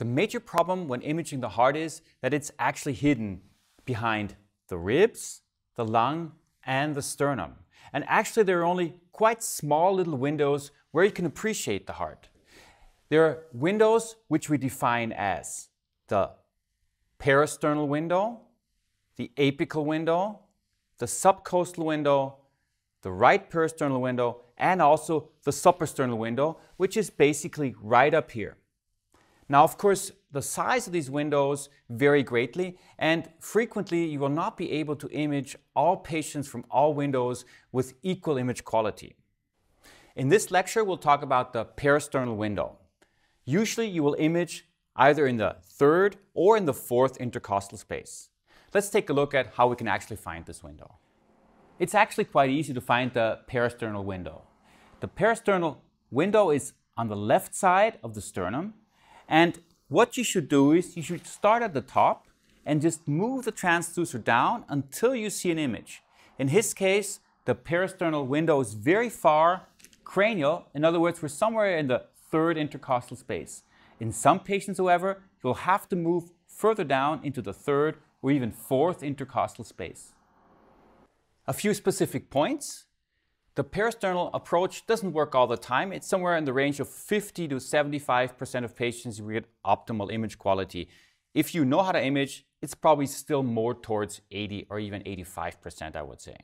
The major problem when imaging the heart is that it's actually hidden behind the ribs, the lung, and the sternum. And actually, there are only quite small little windows where you can appreciate the heart. There are windows which we define as the peristernal window, the apical window, the subcostal window, the right peristernal window, and also the suprasternal window, which is basically right up here. Now, of course, the size of these windows vary greatly, and frequently you will not be able to image all patients from all windows with equal image quality. In this lecture, we'll talk about the peristernal window. Usually you will image either in the third or in the fourth intercostal space. Let's take a look at how we can actually find this window. It's actually quite easy to find the peristernal window. The peristernal window is on the left side of the sternum, and what you should do is you should start at the top and just move the transducer down until you see an image. In his case, the peristernal window is very far cranial. In other words, we're somewhere in the third intercostal space. In some patients, however, you'll have to move further down into the third or even fourth intercostal space. A few specific points. The peristernal approach doesn't work all the time. It's somewhere in the range of 50 to 75% of patients who get optimal image quality. If you know how to image, it's probably still more towards 80 or even 85%, I would say.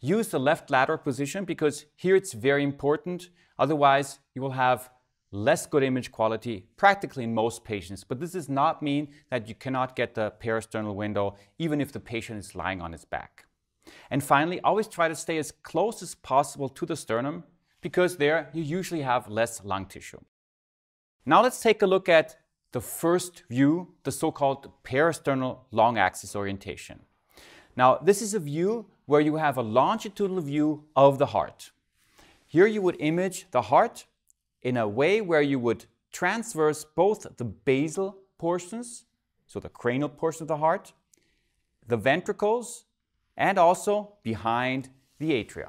Use the left lateral position because here it's very important. Otherwise, you will have less good image quality practically in most patients. But this does not mean that you cannot get the peristernal window even if the patient is lying on his back. And finally, always try to stay as close as possible to the sternum because there you usually have less lung tissue. Now let's take a look at the first view, the so-called peristernal long axis orientation. Now this is a view where you have a longitudinal view of the heart. Here you would image the heart in a way where you would transverse both the basal portions, so the cranial portion of the heart, the ventricles, and also behind the atria.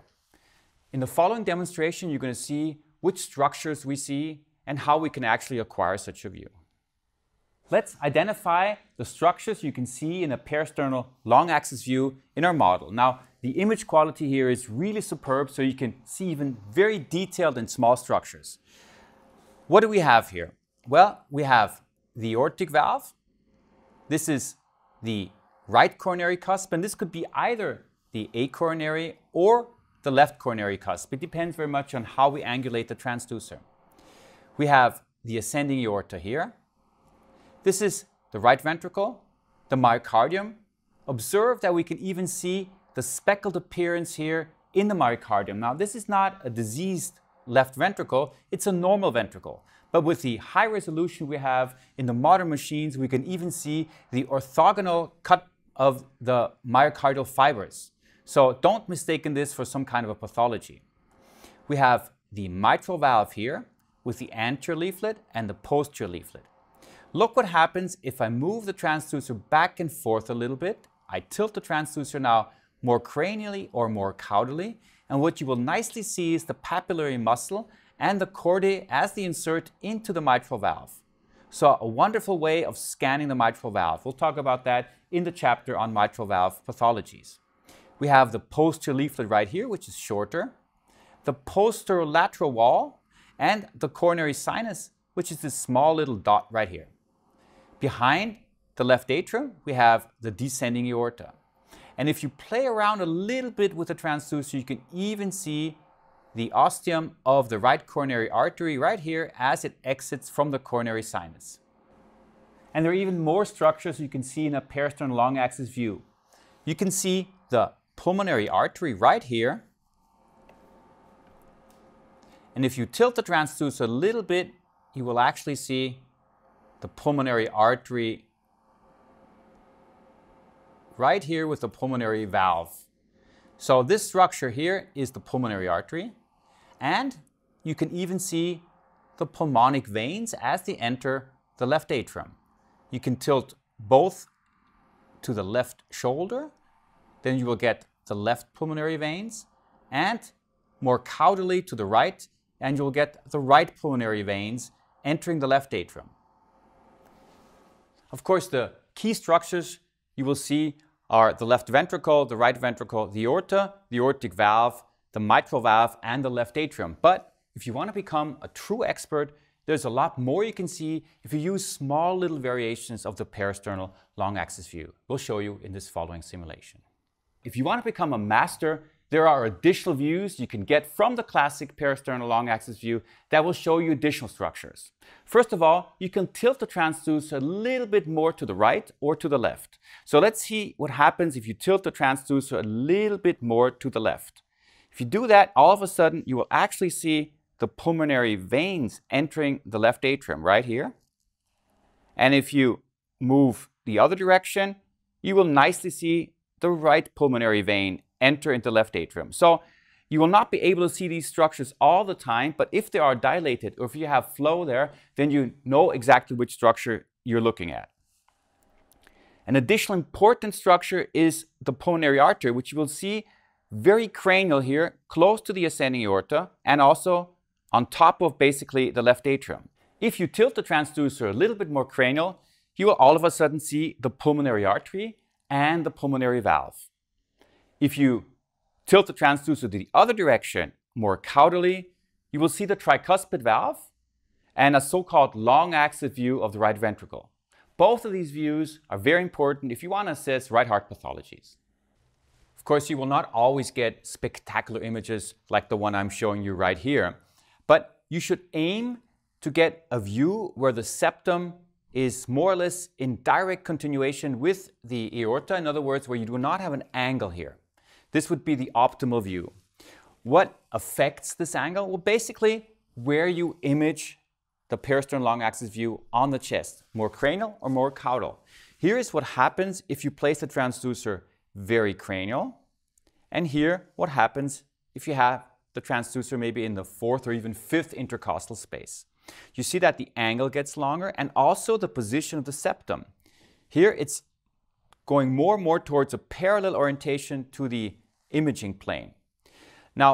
In the following demonstration, you're going to see which structures we see and how we can actually acquire such a view. Let's identify the structures you can see in a peristernal long axis view in our model. Now, the image quality here is really superb, so you can see even very detailed and small structures. What do we have here? Well, we have the aortic valve. This is the right coronary cusp, and this could be either the acoronary or the left coronary cusp. It depends very much on how we angulate the transducer. We have the ascending aorta here. This is the right ventricle, the myocardium. Observe that we can even see the speckled appearance here in the myocardium. Now, this is not a diseased left ventricle, it's a normal ventricle. But with the high resolution we have in the modern machines, we can even see the orthogonal cut of the myocardial fibers. So don't mistake this for some kind of a pathology. We have the mitral valve here with the anterior leaflet and the posterior leaflet. Look what happens if I move the transducer back and forth a little bit. I tilt the transducer now more cranially or more caudally. And what you will nicely see is the papillary muscle and the chordae as they insert into the mitral valve. So a wonderful way of scanning the mitral valve. We'll talk about that in the chapter on mitral valve pathologies. We have the posterior leaflet right here, which is shorter, the posterior lateral wall, and the coronary sinus, which is this small little dot right here. Behind the left atrium, we have the descending aorta. And if you play around a little bit with the transducer, you can even see the ostium of the right coronary artery right here as it exits from the coronary sinus. And there are even more structures you can see in a peristone long axis view. You can see the pulmonary artery right here. And if you tilt the transducer a little bit, you will actually see the pulmonary artery right here with the pulmonary valve. So this structure here is the pulmonary artery. And you can even see the pulmonic veins as they enter the left atrium you can tilt both to the left shoulder, then you will get the left pulmonary veins, and more caudally to the right, and you'll get the right pulmonary veins entering the left atrium. Of course, the key structures you will see are the left ventricle, the right ventricle, the aorta, the aortic valve, the mitral valve, and the left atrium. But if you want to become a true expert, there's a lot more you can see if you use small little variations of the peristernal long axis view. We'll show you in this following simulation. If you want to become a master, there are additional views you can get from the classic peristernal long axis view that will show you additional structures. First of all, you can tilt the transducer a little bit more to the right or to the left. So let's see what happens if you tilt the transducer a little bit more to the left. If you do that, all of a sudden you will actually see the pulmonary veins entering the left atrium right here. And if you move the other direction, you will nicely see the right pulmonary vein enter into the left atrium. So you will not be able to see these structures all the time, but if they are dilated or if you have flow there, then you know exactly which structure you're looking at. An additional important structure is the pulmonary artery, which you will see very cranial here, close to the ascending aorta, and also on top of basically the left atrium. If you tilt the transducer a little bit more cranial, you will all of a sudden see the pulmonary artery and the pulmonary valve. If you tilt the transducer the other direction, more caudally, you will see the tricuspid valve and a so-called long axis view of the right ventricle. Both of these views are very important if you want to assess right heart pathologies. Of course, you will not always get spectacular images like the one I'm showing you right here. But you should aim to get a view where the septum is more or less in direct continuation with the aorta, in other words, where you do not have an angle here. This would be the optimal view. What affects this angle? Well, basically, where you image the peristernal long axis view on the chest, more cranial or more caudal. Here is what happens if you place the transducer very cranial, and here what happens if you have the transducer may be in the fourth or even fifth intercostal space. You see that the angle gets longer and also the position of the septum. Here it's going more and more towards a parallel orientation to the imaging plane. Now,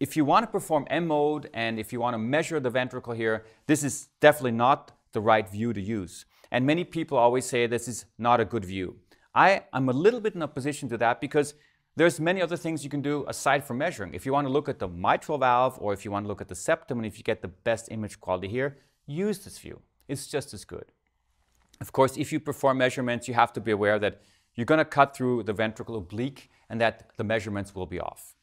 if you want to perform M mode and if you want to measure the ventricle here, this is definitely not the right view to use. And many people always say this is not a good view. I am a little bit in opposition to that because there's many other things you can do aside from measuring. If you want to look at the mitral valve or if you want to look at the septum and if you get the best image quality here, use this view. It's just as good. Of course, if you perform measurements, you have to be aware that you're going to cut through the ventricle oblique and that the measurements will be off.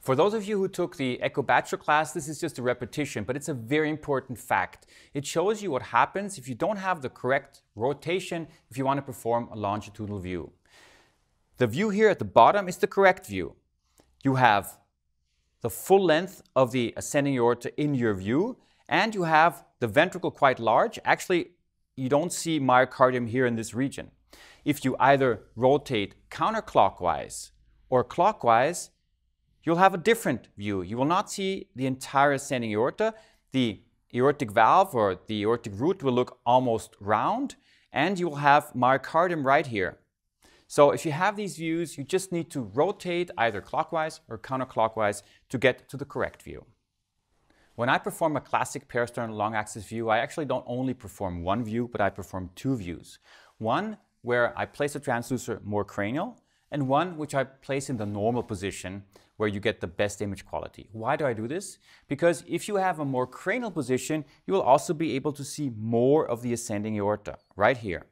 For those of you who took the Echo Bachelor class, this is just a repetition, but it's a very important fact. It shows you what happens if you don't have the correct rotation if you want to perform a longitudinal view. The view here at the bottom is the correct view. You have the full length of the ascending aorta in your view, and you have the ventricle quite large. Actually, you don't see myocardium here in this region. If you either rotate counterclockwise or clockwise, you'll have a different view. You will not see the entire ascending aorta. The aortic valve or the aortic root will look almost round, and you will have myocardium right here. So if you have these views, you just need to rotate either clockwise or counterclockwise to get to the correct view. When I perform a classic pair stern long axis view, I actually don't only perform one view, but I perform two views. One where I place the transducer more cranial, and one which I place in the normal position where you get the best image quality. Why do I do this? Because if you have a more cranial position, you will also be able to see more of the ascending aorta right here.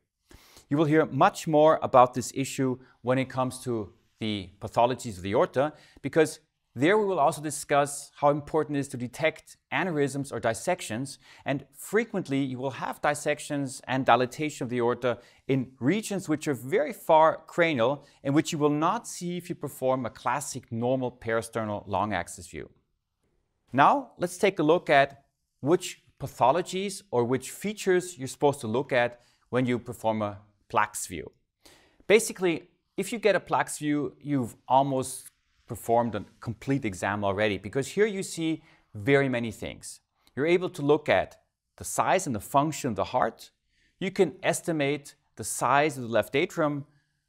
You will hear much more about this issue when it comes to the pathologies of the aorta, because there we will also discuss how important it is to detect aneurysms or dissections, and frequently you will have dissections and dilatation of the aorta in regions which are very far cranial and which you will not see if you perform a classic normal peristernal long axis view. Now let's take a look at which pathologies or which features you're supposed to look at when you perform a Plax view. Basically, if you get a Plax view, you've almost performed a complete exam already because here you see very many things. You're able to look at the size and the function of the heart. You can estimate the size of the left atrium,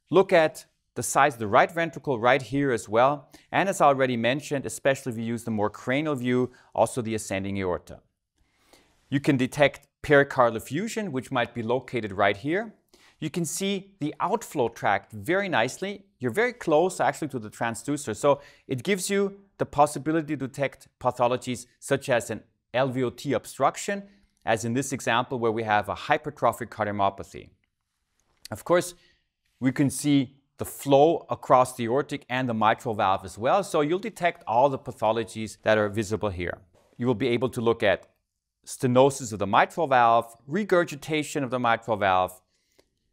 look at the size of the right ventricle right here as well, and as I already mentioned, especially if you use the more cranial view, also the ascending aorta. You can detect pericardial effusion, which might be located right here you can see the outflow tract very nicely. You're very close actually to the transducer. So it gives you the possibility to detect pathologies such as an LVOT obstruction, as in this example where we have a hypertrophic cardiomyopathy. Of course, we can see the flow across the aortic and the mitral valve as well. So you'll detect all the pathologies that are visible here. You will be able to look at stenosis of the mitral valve, regurgitation of the mitral valve,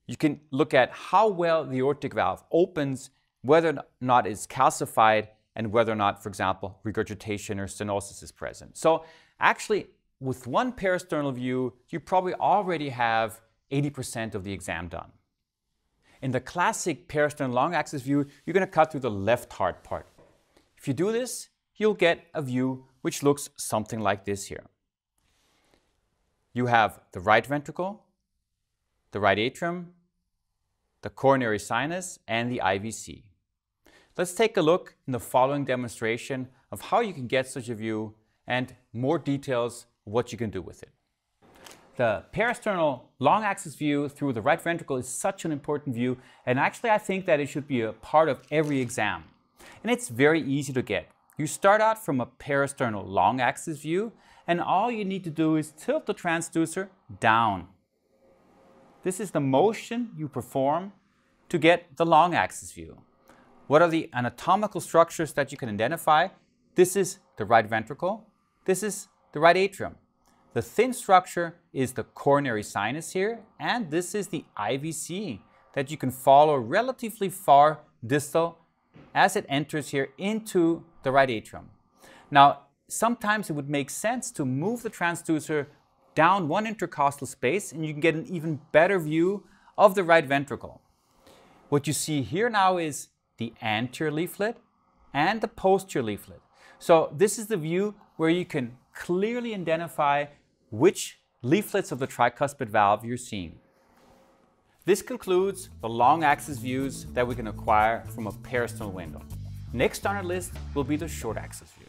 you can look at how well the aortic valve opens, whether or not it's calcified, and whether or not, for example, regurgitation or stenosis is present. So actually, with one peristernal view, you probably already have 80% of the exam done. In the classic peristernal long axis view, you're going to cut through the left heart part. If you do this, you'll get a view which looks something like this here. You have the right ventricle, the right atrium, the coronary sinus, and the IVC. Let's take a look in the following demonstration of how you can get such a view and more details what you can do with it. The peristernal long axis view through the right ventricle is such an important view, and actually I think that it should be a part of every exam. And it's very easy to get. You start out from a peristernal long axis view, and all you need to do is tilt the transducer down this is the motion you perform to get the long axis view. What are the anatomical structures that you can identify? This is the right ventricle. This is the right atrium. The thin structure is the coronary sinus here, and this is the IVC that you can follow relatively far distal as it enters here into the right atrium. Now, sometimes it would make sense to move the transducer down one intercostal space and you can get an even better view of the right ventricle. What you see here now is the anterior leaflet and the posterior leaflet. So this is the view where you can clearly identify which leaflets of the tricuspid valve you're seeing. This concludes the long axis views that we can acquire from a peristone window. Next on our list will be the short axis view.